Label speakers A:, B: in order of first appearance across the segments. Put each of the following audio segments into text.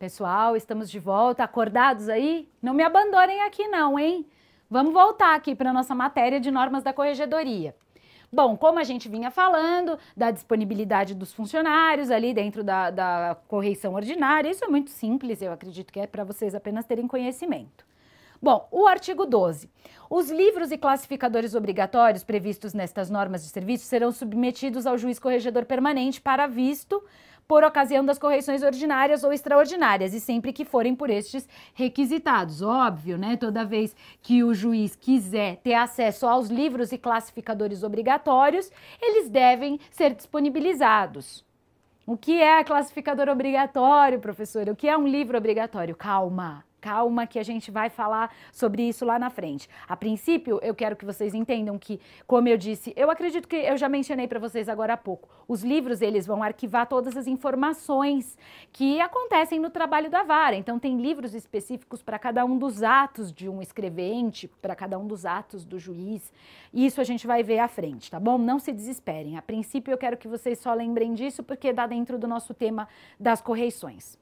A: Pessoal, estamos de volta, acordados aí? Não me abandonem aqui não, hein? Vamos voltar aqui para a nossa matéria de normas da corregedoria. Bom, como a gente vinha falando da disponibilidade dos funcionários ali dentro da, da correição ordinária, isso é muito simples, eu acredito que é para vocês apenas terem conhecimento. Bom, o artigo 12. Os livros e classificadores obrigatórios previstos nestas normas de serviço serão submetidos ao juiz corregedor permanente para visto por ocasião das correições ordinárias ou extraordinárias, e sempre que forem por estes requisitados. Óbvio, né? Toda vez que o juiz quiser ter acesso aos livros e classificadores obrigatórios, eles devem ser disponibilizados. O que é classificador obrigatório, professora? O que é um livro obrigatório? Calma! Calma que a gente vai falar sobre isso lá na frente. A princípio, eu quero que vocês entendam que, como eu disse, eu acredito que eu já mencionei para vocês agora há pouco. Os livros, eles vão arquivar todas as informações que acontecem no trabalho da vara. Então tem livros específicos para cada um dos atos de um escrevente, para cada um dos atos do juiz. Isso a gente vai ver à frente, tá bom? Não se desesperem. A princípio, eu quero que vocês só lembrem disso porque dá dentro do nosso tema das correições.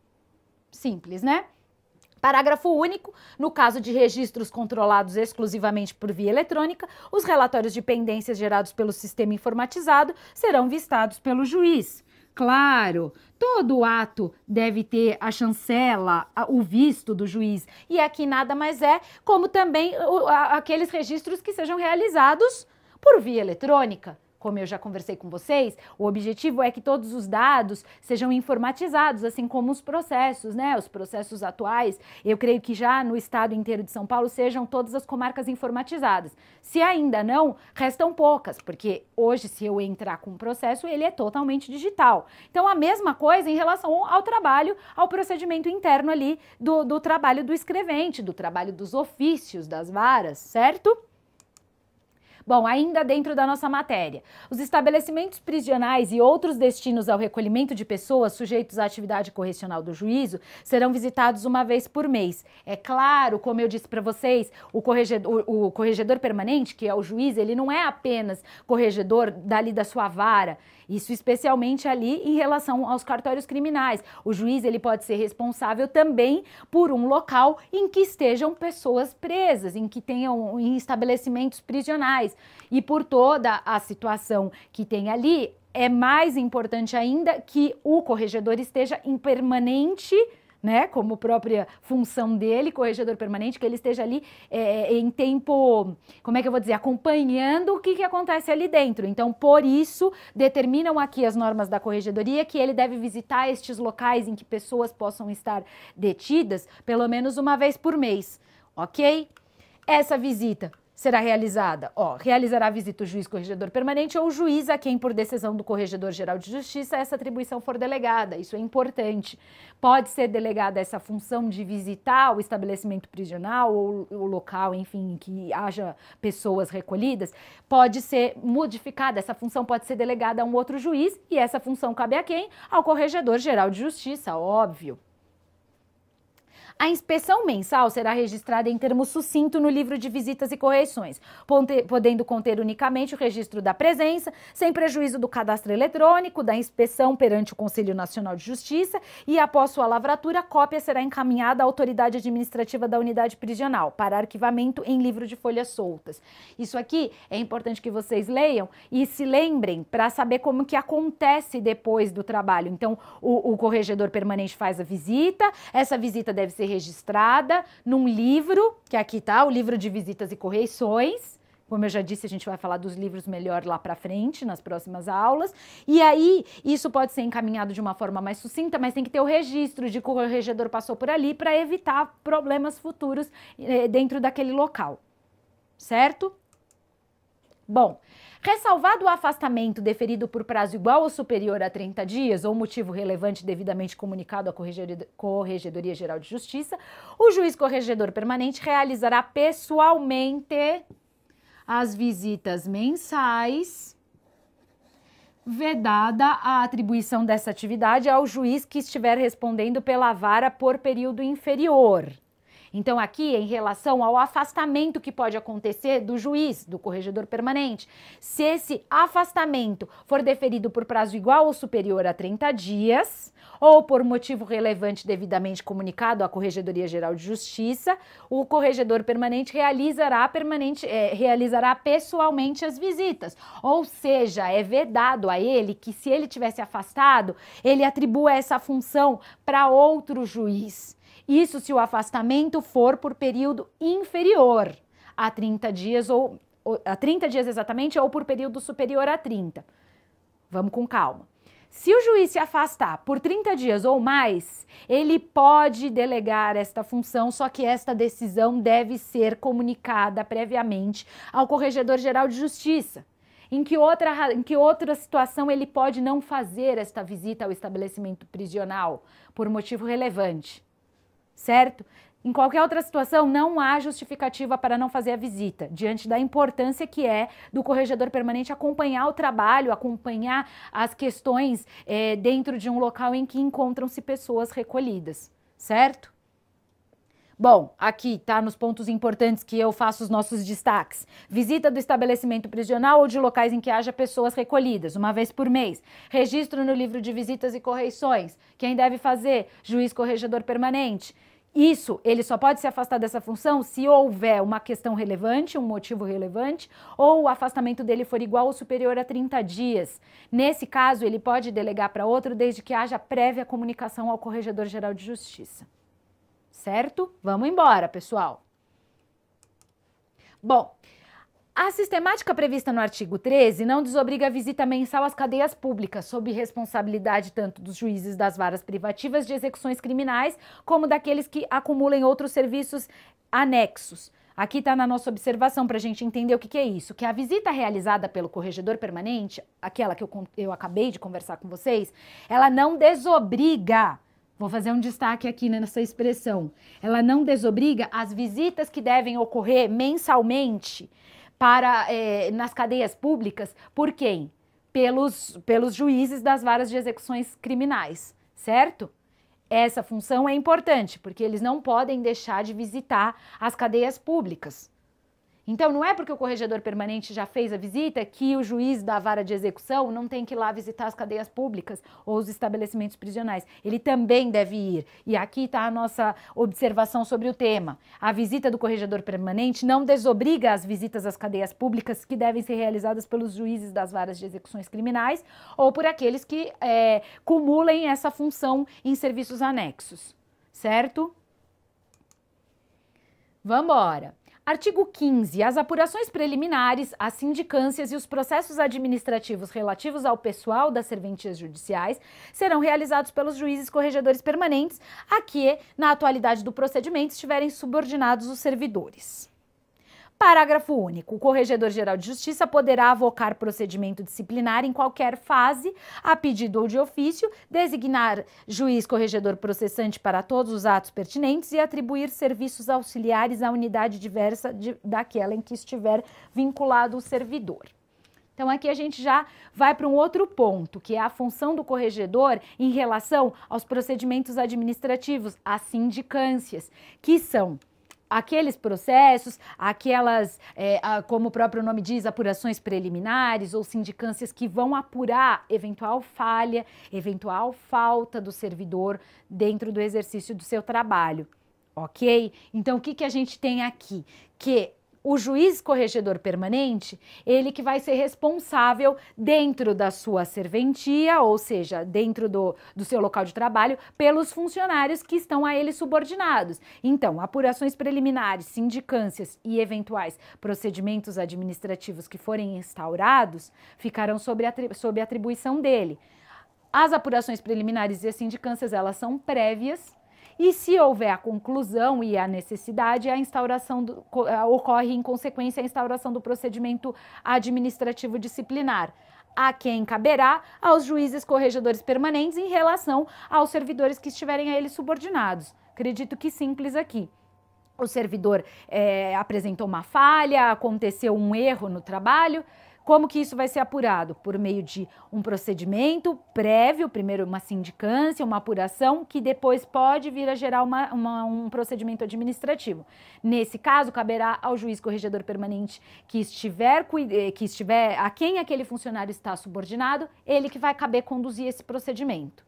A: Simples, né? Parágrafo único: no caso de registros controlados exclusivamente por via eletrônica, os relatórios de pendências gerados pelo sistema informatizado serão vistados pelo juiz. Claro, todo ato deve ter a chancela, o visto do juiz. E aqui nada mais é como também aqueles registros que sejam realizados por via eletrônica como eu já conversei com vocês, o objetivo é que todos os dados sejam informatizados, assim como os processos, né? Os processos atuais, eu creio que já no estado inteiro de São Paulo sejam todas as comarcas informatizadas. Se ainda não, restam poucas, porque hoje se eu entrar com um processo, ele é totalmente digital. Então a mesma coisa em relação ao trabalho, ao procedimento interno ali do, do trabalho do escrevente, do trabalho dos ofícios, das varas, certo? Bom, ainda dentro da nossa matéria, os estabelecimentos prisionais e outros destinos ao recolhimento de pessoas sujeitos à atividade correcional do juízo serão visitados uma vez por mês. É claro, como eu disse para vocês, o corregedor, o corregedor permanente, que é o juiz, ele não é apenas corregedor dali da sua vara. Isso especialmente ali em relação aos cartórios criminais. O juiz ele pode ser responsável também por um local em que estejam pessoas presas, em que tenham em estabelecimentos prisionais e por toda a situação que tem ali, é mais importante ainda que o corregedor esteja em permanente né? Como própria função dele, corregedor permanente, que ele esteja ali é, é, em tempo, como é que eu vou dizer, acompanhando o que, que acontece ali dentro. Então, por isso, determinam aqui as normas da corregedoria que ele deve visitar estes locais em que pessoas possam estar detidas pelo menos uma vez por mês, ok? Essa visita será realizada? Ó, realizará visita o juiz corregedor permanente ou o juiz a quem, por decisão do Corregedor-Geral de Justiça, essa atribuição for delegada. Isso é importante. Pode ser delegada essa função de visitar o estabelecimento prisional ou o local, enfim, que haja pessoas recolhidas. Pode ser modificada, essa função pode ser delegada a um outro juiz e essa função cabe a quem? Ao Corregedor-Geral de Justiça, óbvio. A inspeção mensal será registrada em termos sucinto no livro de visitas e correções, podendo conter unicamente o registro da presença, sem prejuízo do cadastro eletrônico, da inspeção perante o Conselho Nacional de Justiça e, após sua lavratura, a cópia será encaminhada à autoridade administrativa da unidade prisional para arquivamento em livro de folhas soltas. Isso aqui é importante que vocês leiam e se lembrem para saber como que acontece depois do trabalho. Então, o, o corregedor permanente faz a visita, essa visita deve ser registrada num livro, que é aqui está, o livro de visitas e correições. Como eu já disse, a gente vai falar dos livros melhor lá para frente, nas próximas aulas. E aí, isso pode ser encaminhado de uma forma mais sucinta, mas tem que ter o registro de que o regedor passou por ali para evitar problemas futuros eh, dentro daquele local. Certo? Bom, ressalvado o afastamento deferido por prazo igual ou superior a 30 dias ou motivo relevante devidamente comunicado à Corregedoria Geral de Justiça, o juiz corregedor permanente realizará pessoalmente as visitas mensais vedada a atribuição dessa atividade ao juiz que estiver respondendo pela vara por período inferior. Então, aqui, em relação ao afastamento que pode acontecer do juiz, do corregedor permanente, se esse afastamento for deferido por prazo igual ou superior a 30 dias, ou por motivo relevante devidamente comunicado à Corregedoria Geral de Justiça, o corregedor permanente realizará, permanente, é, realizará pessoalmente as visitas. Ou seja, é vedado a ele que, se ele tivesse afastado, ele atribua essa função para outro juiz. Isso se o afastamento for por período inferior a 30 dias ou, a 30 dias exatamente ou por período superior a 30. Vamos com calma. Se o juiz se afastar por 30 dias ou mais, ele pode delegar esta função, só que esta decisão deve ser comunicada previamente ao Corregedor-Geral de Justiça. Em que, outra, em que outra situação ele pode não fazer esta visita ao estabelecimento prisional por motivo relevante? certo? Em qualquer outra situação, não há justificativa para não fazer a visita, diante da importância que é do corregedor permanente acompanhar o trabalho, acompanhar as questões é, dentro de um local em que encontram-se pessoas recolhidas, certo? Bom, aqui tá nos pontos importantes que eu faço os nossos destaques. Visita do estabelecimento prisional ou de locais em que haja pessoas recolhidas, uma vez por mês. Registro no livro de visitas e correições. Quem deve fazer? Juiz corregedor permanente. Isso, ele só pode se afastar dessa função se houver uma questão relevante, um motivo relevante, ou o afastamento dele for igual ou superior a 30 dias. Nesse caso, ele pode delegar para outro desde que haja prévia comunicação ao Corregedor-Geral de Justiça. Certo? Vamos embora, pessoal. Bom, a sistemática prevista no artigo 13 não desobriga a visita mensal às cadeias públicas, sob responsabilidade tanto dos juízes das varas privativas de execuções criminais, como daqueles que acumulem outros serviços anexos. Aqui está na nossa observação para a gente entender o que, que, é isso. Que a visita realizada pelo corregedor permanente, aquela que eu, eu acabei de conversar com vocês, ela não desobriga. Vou fazer um destaque aqui nessa expressão. Ela não desobriga as visitas que devem ocorrer mensalmente para é, nas cadeias públicas por quem? Pelos, pelos juízes das varas de execuções criminais, certo? Essa função é importante porque eles não podem deixar de visitar as cadeias públicas. Então, não é porque o corregedor permanente já fez a visita que o juiz da vara de execução não tem que ir lá visitar as cadeias públicas ou os estabelecimentos prisionais. Ele também deve ir. E aqui está a nossa observação sobre o tema. A visita do corregedor permanente não desobriga as visitas às cadeias públicas que devem ser realizadas pelos juízes das varas de execuções criminais ou por aqueles que é, cumulem essa função em serviços anexos. Certo? Vamos embora. Artigo 15. As apurações preliminares, as sindicâncias e os processos administrativos relativos ao pessoal das serventias judiciais serão realizados pelos juízes corregedores permanentes, a que, na atualidade do procedimento, estiverem subordinados os servidores. Parágrafo único. O Corregedor-Geral de Justiça poderá avocar procedimento disciplinar em qualquer fase, a pedido ou de ofício, designar juiz corregedor processante para todos os atos pertinentes e atribuir serviços auxiliares à unidade diversa de, daquela em que estiver vinculado o servidor. Então, aqui a gente já vai para um outro ponto, que é a função do corregedor em relação aos procedimentos administrativos, as sindicâncias, que são aqueles processos, aquelas, é, a, como o próprio nome diz, apurações preliminares ou sindicâncias que vão apurar eventual falha, eventual falta do servidor dentro do exercício do seu trabalho. Ok? Então, o que, que a gente tem aqui? Que o juiz corregedor permanente, ele que vai ser responsável dentro da sua serventia, ou seja, dentro do, do seu local de trabalho, pelos funcionários que estão a ele subordinados. Então, apurações preliminares, sindicâncias e eventuais procedimentos administrativos que forem instaurados ficarão sob, atri sob atribuição dele. As apurações preliminares e as sindicâncias, elas são prévias e se houver a conclusão e a necessidade, a instauração do, ocorre em consequência a instauração do procedimento administrativo disciplinar a quem caberá aos juízes corregedores permanentes em relação aos servidores que estiverem a eles subordinados. Acredito que simples aqui. O servidor é, apresentou uma falha, aconteceu um erro no trabalho, como que isso vai ser apurado? Por meio de um procedimento prévio, primeiro uma sindicância, uma apuração, que depois pode vir a gerar uma, uma, um procedimento administrativo. Nesse caso, caberá ao juiz corregedor permanente que estiver, eh, que estiver a quem aquele funcionário está subordinado, ele que vai caber conduzir esse procedimento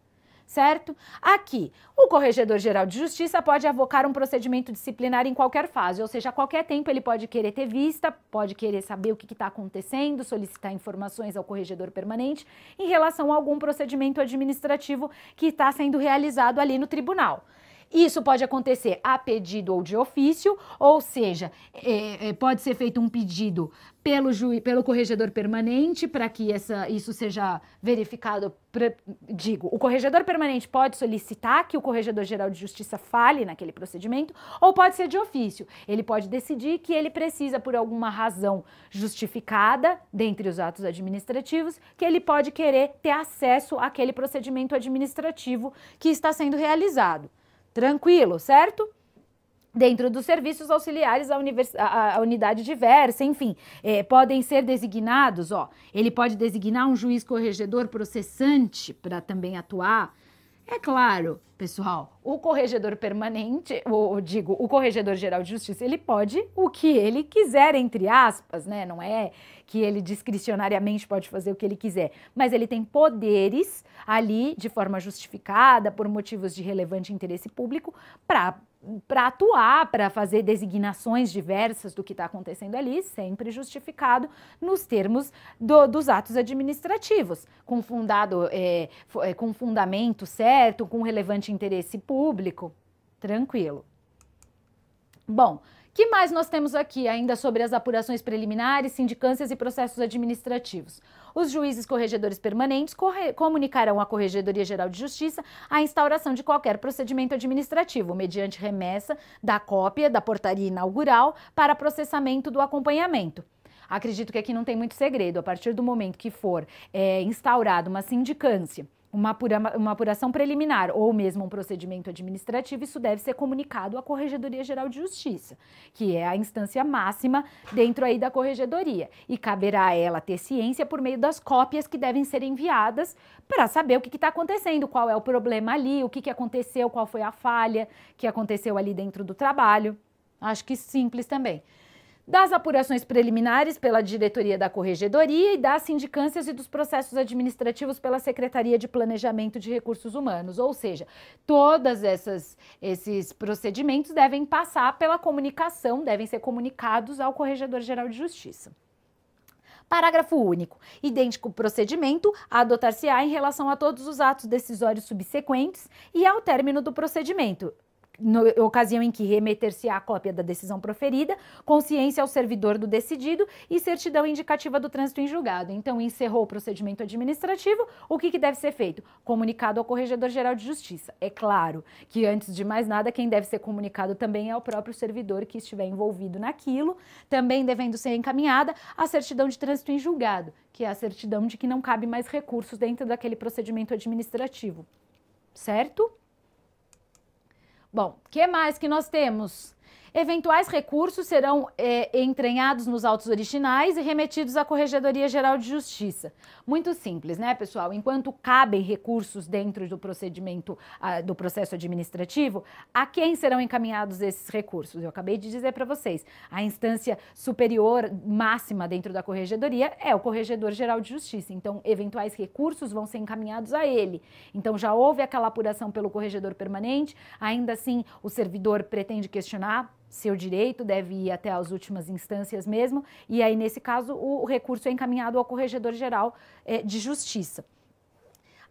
A: certo? Aqui, o Corregedor-Geral de Justiça pode avocar um procedimento disciplinar em qualquer fase, ou seja, a qualquer tempo ele pode querer ter vista, pode querer saber o que está acontecendo, solicitar informações ao Corregedor Permanente em relação a algum procedimento administrativo que está sendo realizado ali no tribunal. Isso pode acontecer a pedido ou de ofício, ou seja, é, é, pode ser feito um pedido pelo, juiz, pelo corregedor permanente para que essa, isso seja verificado. Pra, digo, o corregedor permanente pode solicitar que o corregedor geral de justiça fale naquele procedimento, ou pode ser de ofício. Ele pode decidir que ele precisa, por alguma razão justificada, dentre os atos administrativos, que ele pode querer ter acesso àquele procedimento administrativo que está sendo realizado. Tranquilo, certo? Dentro dos serviços auxiliares à, univers... unidade diversa, enfim, é, podem ser designados, ó, ele pode designar um juiz corregedor processante para também atuar. É claro, pessoal, o corregedor permanente, ou digo, o corregedor geral de justiça, ele pode o que ele quiser, entre aspas, né? Não é que ele discricionariamente pode fazer o que ele quiser, mas ele tem poderes ali de forma justificada, por motivos de relevante interesse público, para para atuar, para fazer designações diversas do que está acontecendo ali, sempre justificado nos termos do, dos atos administrativos, com, fundado, é, é com fundamento certo, com relevante interesse público. Tranquilo. Bom, que mais nós temos aqui ainda sobre as apurações preliminares, sindicâncias e processos administrativos? Os juízes corregedores permanentes corre comunicarão à Corregedoria Geral de Justiça a instauração de qualquer procedimento administrativo, mediante remessa da cópia da portaria inaugural para processamento do acompanhamento. Acredito que aqui não tem muito segredo. A partir do momento que for é, instaurada uma sindicância uma, apura, uma apuração preliminar ou mesmo um procedimento administrativo, isso deve ser comunicado à Corregedoria Geral de Justiça, que é a instância máxima dentro aí da corregedoria. E caberá a ela ter ciência por meio das cópias que devem ser enviadas para saber o que está acontecendo, qual é o problema ali, o que, que aconteceu, qual foi a falha que aconteceu ali dentro do trabalho. Acho que simples também das apurações preliminares pela diretoria da Corregedoria e das sindicâncias e dos processos administrativos pela Secretaria de Planejamento de Recursos Humanos. Ou seja, todas essas esses procedimentos devem passar pela comunicação, devem ser comunicados ao Corregedor-Geral de Justiça. Parágrafo único. Idêntico procedimento adotar-se-á em relação a todos os atos decisórios subsequentes e ao término do procedimento, no, ocasião em que remeter-se à cópia da decisão proferida, consciência ao servidor do decidido e certidão indicativa do trânsito em julgado. Então, encerrou o procedimento administrativo, o que, que deve ser feito? Comunicado ao Corregedor-Geral de Justiça. É claro que, antes de mais nada, quem deve ser comunicado também é o próprio servidor que estiver envolvido naquilo, também devendo ser encaminhada a certidão de trânsito em julgado, que é a certidão de que não cabe mais recursos dentro daquele procedimento administrativo. Certo? Bom, que mais que nós temos? Eventuais recursos serão é, entranhados nos autos originais e remetidos à Corregedoria Geral de Justiça. Muito simples, né, pessoal? Enquanto cabem recursos dentro do procedimento ah, do processo administrativo, a quem serão encaminhados esses recursos? Eu acabei de dizer para vocês. A instância superior máxima dentro da Corregedoria é o Corregedor Geral de Justiça. Então, eventuais recursos vão ser encaminhados a ele. Então, já houve aquela apuração pelo corregedor permanente, ainda assim o servidor pretende questionar seu direito deve ir até as últimas instâncias mesmo, e aí, nesse caso, o recurso é encaminhado ao Corregedor-Geral eh, de Justiça.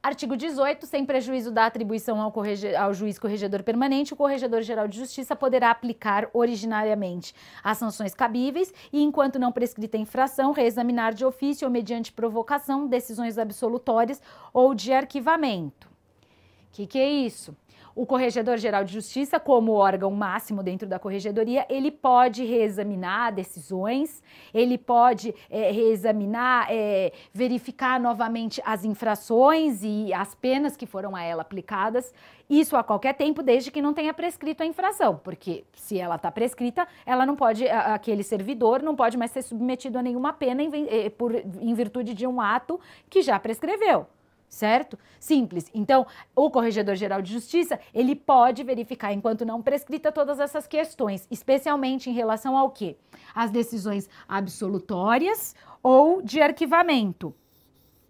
A: Artigo 18. Sem prejuízo da atribuição ao, correge... ao juiz corregedor permanente, o Corregedor-Geral de Justiça poderá aplicar originariamente as sanções cabíveis e, enquanto não prescrita infração, reexaminar de ofício ou mediante provocação decisões absolutórias ou de arquivamento. O que, que é isso? O Corregedor-Geral de Justiça, como órgão máximo dentro da corregedoria, ele pode reexaminar decisões, ele pode é, reexaminar, é, verificar novamente as infrações e as penas que foram a ela aplicadas, isso a qualquer tempo, desde que não tenha prescrito a infração, porque se ela está prescrita, ela não pode, aquele servidor não pode mais ser submetido a nenhuma pena em, eh, em virtude de um ato que já prescreveu certo? Simples. Então, o Corregedor-Geral de Justiça, ele pode verificar, enquanto não prescrita, todas essas questões, especialmente em relação ao quê? As decisões absolutórias ou de arquivamento.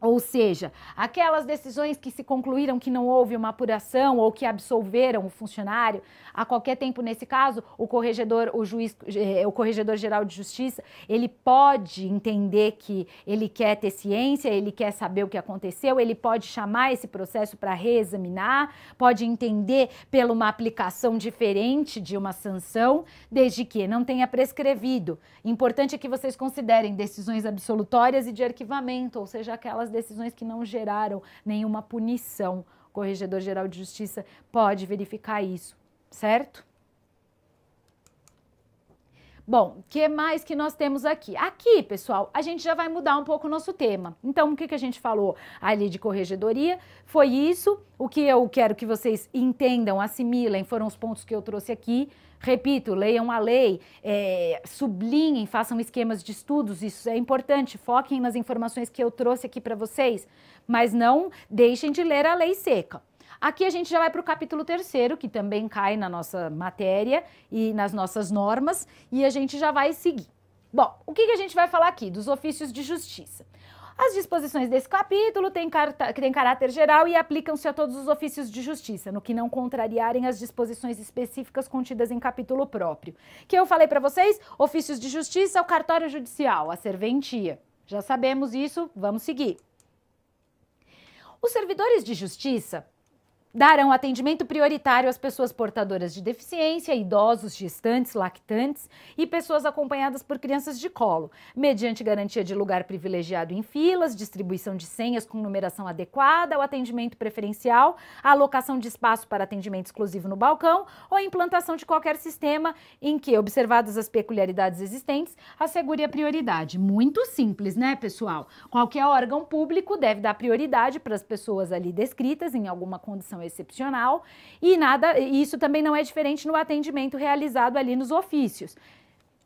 A: Ou seja, aquelas decisões que se concluíram que não houve uma apuração ou que absolveram o funcionário, a qualquer tempo nesse caso, o corregedor, o juiz, eh, o corregedor geral de justiça, ele pode entender que ele quer ter ciência, ele quer saber o que aconteceu, ele pode chamar esse processo para reexaminar, pode entender pela uma aplicação diferente de uma sanção, desde que não tenha prescrevido. Importante é que vocês considerem decisões absolutórias e de arquivamento, ou seja, aquelas aquelas decisões que não geraram nenhuma punição. O Corregedor-Geral de Justiça pode verificar isso, certo? Bom, o que mais que nós temos aqui? Aqui, pessoal, a gente já vai mudar um pouco o nosso tema. Então, o que, que a gente falou ali de corregedoria? Foi isso. O que eu quero que vocês entendam, assimilem, foram os pontos que eu trouxe aqui. Repito, leiam a lei, é, sublinhem, façam esquemas de estudos, isso é importante. Foquem nas informações que eu trouxe aqui para vocês, mas não deixem de ler a lei seca. Aqui a gente já vai para o capítulo terceiro, que também cai na nossa matéria e nas nossas normas, e a gente já vai seguir. Bom, o que, que a gente vai falar aqui dos ofícios de justiça? As disposições desse capítulo têm, car têm caráter geral e aplicam-se a todos os ofícios de justiça, no que não contrariarem as disposições específicas contidas em capítulo próprio. Que eu falei para vocês, ofícios de justiça, é o cartório judicial, a serventia. Já sabemos isso, vamos seguir. Os servidores de justiça darão atendimento prioritário às pessoas portadoras de deficiência, idosos, gestantes, lactantes e pessoas acompanhadas por crianças de colo, mediante garantia de lugar privilegiado em filas, distribuição de senhas com numeração adequada, o atendimento preferencial, alocação de espaço para atendimento exclusivo no balcão ou implantação de qualquer sistema em que, observadas as peculiaridades existentes, assegure a prioridade. Muito simples, né, pessoal? Qualquer órgão público deve dar prioridade para as pessoas ali descritas em alguma condição situação excepcional, e nada, isso também não é diferente no atendimento realizado ali nos ofícios.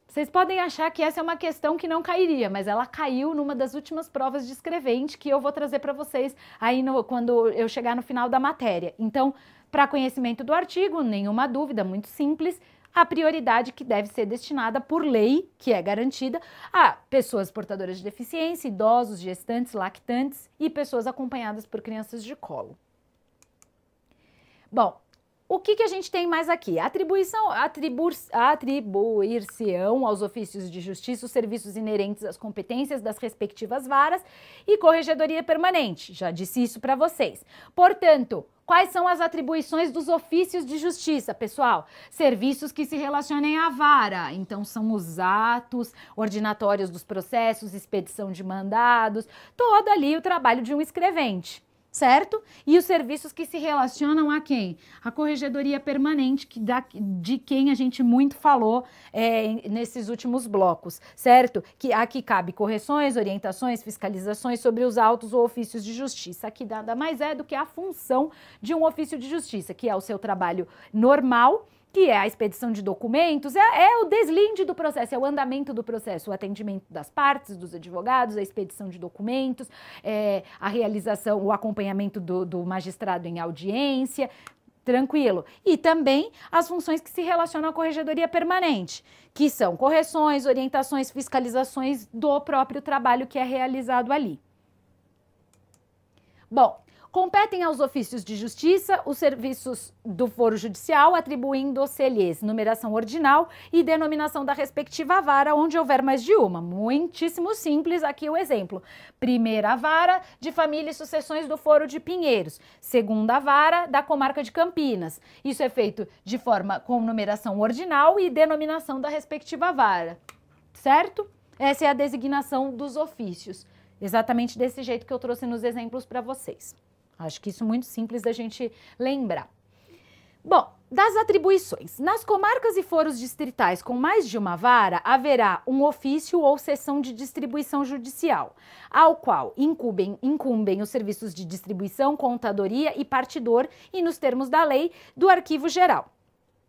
A: Vocês podem achar que essa é uma questão que não cairia, mas ela caiu numa das últimas provas de escrevente que eu vou trazer para vocês aí no, quando eu chegar no final da matéria. Então, para conhecimento do artigo, nenhuma dúvida, muito simples. A prioridade que deve ser destinada por lei, que é garantida, a pessoas portadoras de deficiência, idosos, gestantes, lactantes e pessoas acompanhadas por crianças de colo. Bom, o que, que a gente tem mais aqui? Atribuição, atribuir se aos ofícios de justiça os serviços inerentes às competências das respectivas varas e corregedoria permanente. Já disse isso para vocês. Portanto, quais são as atribuições dos ofícios de justiça, pessoal? Serviços que se relacionem à vara. Então, são os atos, ordinatórios dos processos, expedição de mandados, todo ali o trabalho de um escrevente certo? E os serviços que se relacionam a quem? A corregedoria permanente, que da, de quem a gente muito falou é, nesses últimos blocos, certo? Que aqui cabe correções, orientações, fiscalizações sobre os autos ou ofícios de justiça. que nada mais é do que a função de um ofício de justiça, que é o seu trabalho normal que é a expedição de documentos, é, é, o deslinde do processo, é o andamento do processo, o atendimento das partes, dos advogados, a expedição de documentos, é, a realização, o acompanhamento do, do magistrado em audiência, tranquilo. E também as funções que se relacionam à corregedoria permanente, que são correções, orientações, fiscalizações do próprio trabalho que é realizado ali. Bom, Competem aos ofícios de justiça os serviços do Foro Judicial, atribuindo-se lhes numeração ordinal e denominação da respectiva vara, onde houver mais de uma. Muitíssimo simples aqui o exemplo. Primeira vara de família e sucessões do Foro de Pinheiros, segunda vara da comarca de Campinas. Isso é feito de forma com numeração ordinal e denominação da respectiva vara, certo? Essa é a designação dos ofícios, exatamente desse jeito que eu trouxe nos exemplos para vocês. Acho que isso é muito simples da gente lembrar. Bom, das atribuições. Nas comarcas e foros distritais com mais de uma vara, haverá um ofício ou sessão de distribuição judicial, ao qual incumbem, incumbem os serviços de distribuição, contadoria e partidor, e nos termos da lei, do Arquivo Geral.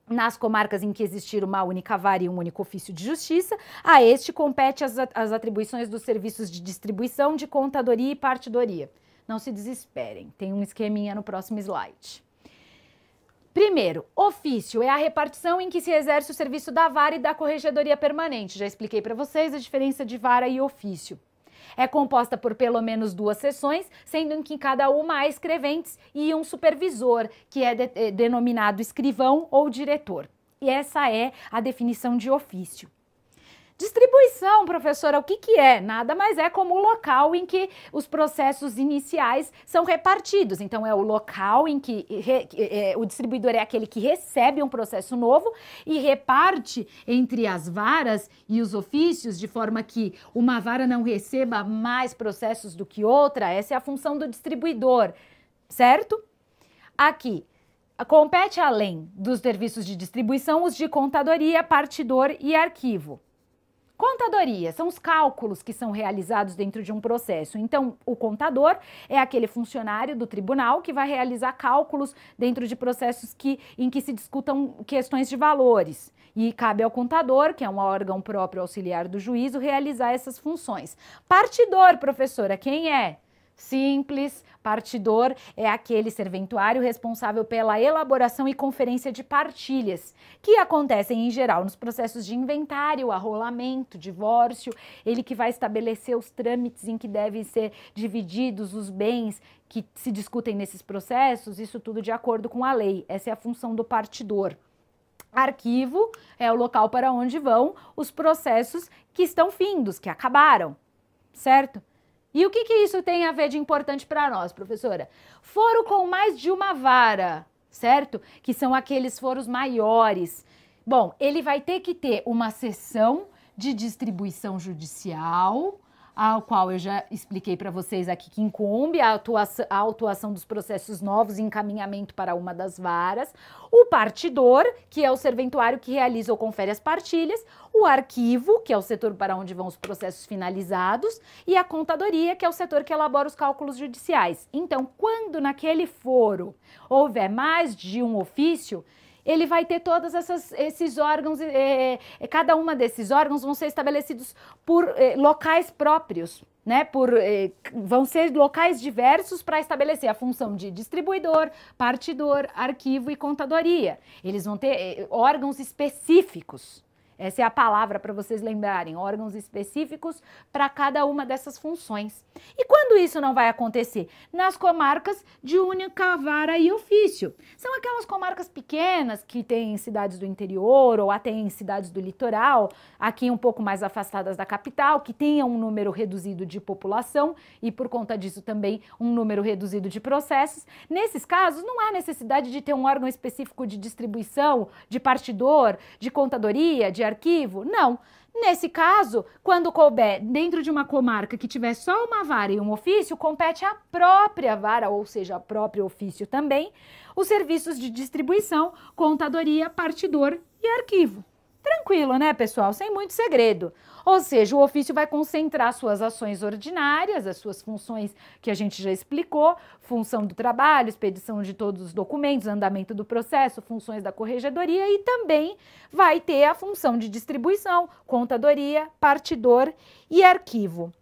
A: Nas comarcas em que existir uma única vara e um único ofício de justiça, a este compete as, as atribuições dos serviços de distribuição, de contadoria e partidoria. Não se desesperem, tem um esqueminha no próximo slide. Primeiro, ofício é a repartição em que se exerce o serviço da vara e da corregedoria permanente. Já expliquei para vocês a diferença de vara e ofício. É composta por pelo menos duas sessões, sendo que em cada uma há escreventes e um supervisor, que é, de, é denominado escrivão ou diretor. E essa é a definição de ofício. Distribuição, professora, o que, que é? Nada mais é como o local em que os processos iniciais são repartidos. Então, é o local em que re, é, o distribuidor é aquele que recebe um processo novo e reparte entre as varas e os ofícios, de forma que uma vara não receba mais processos do que outra. Essa é a função do distribuidor, certo? Aqui, compete além dos serviços de distribuição os de contadoria, partidor e arquivo. Contadoria são os cálculos que são realizados dentro de um processo. Então, o contador é aquele funcionário do tribunal que vai realizar cálculos dentro de processos que, em que se discutam questões de valores. E cabe ao contador, que é um órgão próprio auxiliar do juízo, realizar essas funções. Partidor, professora, quem é? Simples, partidor é aquele serventuário responsável pela elaboração e conferência de partilhas, que acontecem em geral nos processos de inventário, arrolamento, divórcio, ele que vai estabelecer os trâmites em que devem ser divididos os bens que se discutem nesses processos, isso tudo de acordo com a lei. Essa é a função do partidor. Arquivo é o local para onde vão os processos que estão findos, que acabaram, certo? E o que, que isso tem a ver de importante para nós, professora? Foro com mais de uma vara, certo? Que são aqueles foros maiores. Bom, ele vai ter que ter uma sessão de distribuição judicial ao qual eu já expliquei para vocês aqui que incumbe a, atuação, a dos processos novos e encaminhamento para uma das varas, o partidor, que é o serventuário que realiza ou confere as partilhas, o arquivo, que é o setor para onde vão os processos finalizados, e a contadoria, que é o setor que elabora os cálculos judiciais. Então, quando naquele foro houver mais de um ofício, ele vai ter todos esses órgãos, é, é, cada uma desses órgãos vão ser estabelecidos por é, locais próprios. Né, por, é, vão ser locais diversos para estabelecer a função de distribuidor, partidor, arquivo e contadoria. Eles vão ter é, órgãos específicos. Essa é a palavra para vocês lembrarem, órgãos específicos para cada uma dessas funções. E quando isso não vai acontecer? Nas comarcas de única vara e ofício. São aquelas comarcas pequenas que têm cidades do interior ou até em cidades do litoral, aqui um pouco mais afastadas da capital, que tenham um número reduzido de população e por conta disso também um número reduzido de processos. Nesses casos, não há necessidade de ter um órgão específico de distribuição, de partidor, de contadoria, de arquivo? Não. Nesse caso, quando couber dentro de uma comarca que tiver só uma vara e um ofício, compete à própria vara, ou seja, ao próprio ofício também, os serviços de distribuição, contadoria, partidor e arquivo. Tranquilo, né, pessoal? Sem muito segredo. Ou seja, o ofício vai concentrar suas ações ordinárias, as suas funções que a gente já explicou: função do trabalho, expedição de todos os documentos, andamento do processo, funções da corregedoria e também vai ter a função de distribuição, contadoria, partidor e arquivo.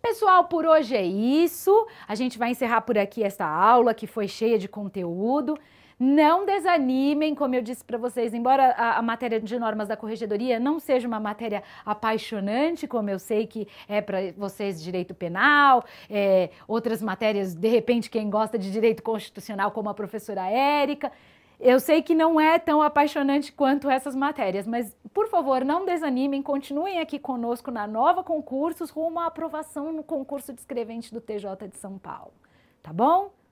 A: Pessoal, por hoje é isso. A gente vai encerrar por aqui esta aula que foi cheia de conteúdo. Não desanimem, como eu disse para vocês, embora a, a, matéria de normas da corregedoria não seja uma matéria apaixonante, como eu sei que é para vocês direito penal, é, outras matérias, de repente, quem gosta de direito constitucional, como a professora Érica. Eu sei que não é tão apaixonante quanto essas matérias, mas por favor, não desanimem, continuem aqui conosco na Nova Concursos rumo à aprovação no concurso de escrevente do TJ de São Paulo. Tá bom?